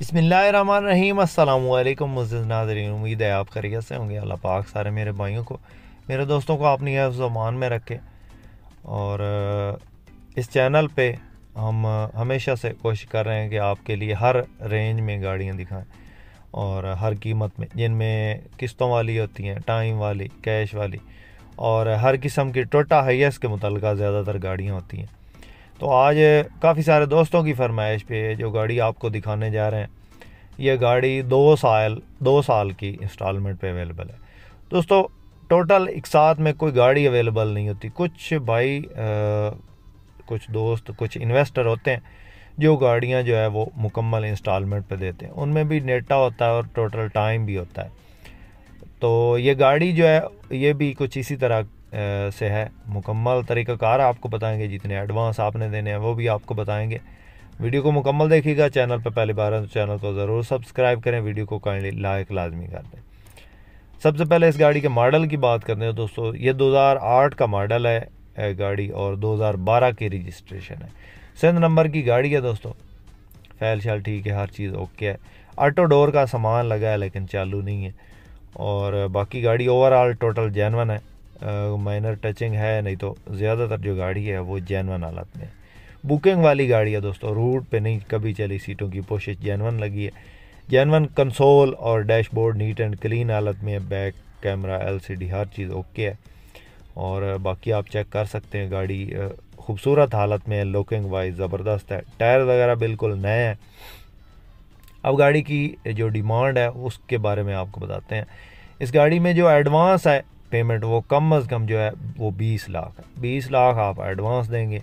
बसमीम मुजिज़ नाजरीन उम्मीद है आप खरीत से होंगे अल्लाह पाक सारे मेरे भाइयों को मेरे दोस्तों को अपनी हफ्ज़ ज़बान में रखे और इस चैनल पे हम हमेशा से कोशिश कर रहे हैं कि आपके लिए हर रेंज में गाड़ियाँ दिखाएं और हर कीमत में जिनमें किस्तों वाली होती हैं टाइम वाली कैश वाली और हर किस्म की टोटा हाइस के मुतल ज़्यादातर गाड़ियाँ होती हैं तो आज काफ़ी सारे दोस्तों की फरमाइश पे जो गाड़ी आपको दिखाने जा रहे हैं ये गाड़ी दो साल दो साल की इंस्टॉलमेंट पे अवेलेबल है दोस्तों टोटल एक साथ में कोई गाड़ी अवेलेबल नहीं होती कुछ भाई आ, कुछ दोस्त कुछ इन्वेस्टर होते हैं जो गाड़ियाँ जो है वो मुकम्मल इंस्टॉलमेंट पे देते हैं उनमें भी नेटा होता है और टोटल टाइम भी होता है तो ये गाड़ी जो है ये भी कुछ इसी तरह से है मुकम्मल तरीक़ाकार आपको बताएंगे जितने एडवांस आपने देने हैं वो भी आपको बताएंगे वीडियो को मुकम्मल देखिएगा चैनल पर पहली बार है तो चैनल को ज़रूर सब्सक्राइब करें वीडियो को काइंडली लाइक लाजमी कर दें सबसे पहले इस गाड़ी के मॉडल की बात करते हैं दोस्तों ये 2008 का मॉडल है गाड़ी और 2012 की रजिस्ट्रेशन है सिंध नंबर की गाड़ी है दोस्तों फैल शैल ठीक है हर चीज़ ओके है ऑटो डोर का सामान लगा है लेकिन चालू नहीं है और बाकी गाड़ी ओवरऑल टोटल जैनवन है माइनर टचिंग है नहीं तो ज़्यादातर जो गाड़ी है वो जैनवन हालत में बुकिंग वाली गाड़ी है दोस्तों रूट पे नहीं कभी चली सीटों की पोशिश जैनवन लगी है जैनवन कंसोल और डैशबोर्ड नीट एंड क्लीन हालत में है बैक कैमरा एलसीडी हर चीज़ ओके है और बाकी आप चेक कर सकते हैं गाड़ी खूबसूरत हालत में है लुकिंग वाइज ज़बरदस्त है टायर वगैरह बिल्कुल नए हैं अब गाड़ी की जो डिमांड है उसके बारे में आपको बताते हैं इस गाड़ी में जो एडवांस है पेमेंट वो कम अज़ कम जो है वो बीस लाख है बीस लाख आप एडवांस देंगे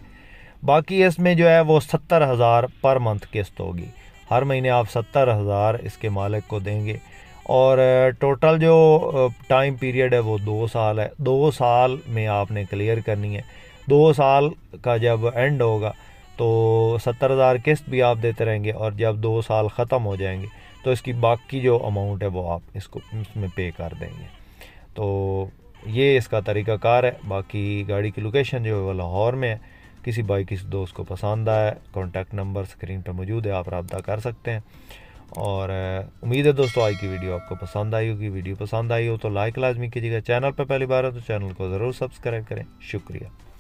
बाकी इसमें जो है वो सत्तर हज़ार पर मंथ किस्त होगी हर महीने आप सत्तर हज़ार इसके मालिक को देंगे और टोटल जो टाइम पीरियड है वो दो साल है दो साल में आपने क्लियर करनी है दो साल का जब एंड होगा तो सत्तर हज़ार किस्त भी आप देते रहेंगे और जब दो साल ख़त्म हो जाएंगे तो इसकी बाकी जो अमाउंट है वो आप इसको इसमें पे कर देंगे तो ये इसका तरीका कार है बाकी गाड़ी की लोकेशन जो है वो लाहौर में है किसी बाई किसी दोस्त को पसंद आए कॉन्टैक्ट नंबर स्क्रीन पर मौजूद है आप रबा कर सकते हैं और उम्मीद है दोस्तों आज की वीडियो आपको पसंद आई होगी वीडियो पसंद आई हो तो लाइक लाजमी कीजिएगा चैनल पर पहली बार है तो चैनल को ज़रूर सब्सक्राइब करें शुक्रिया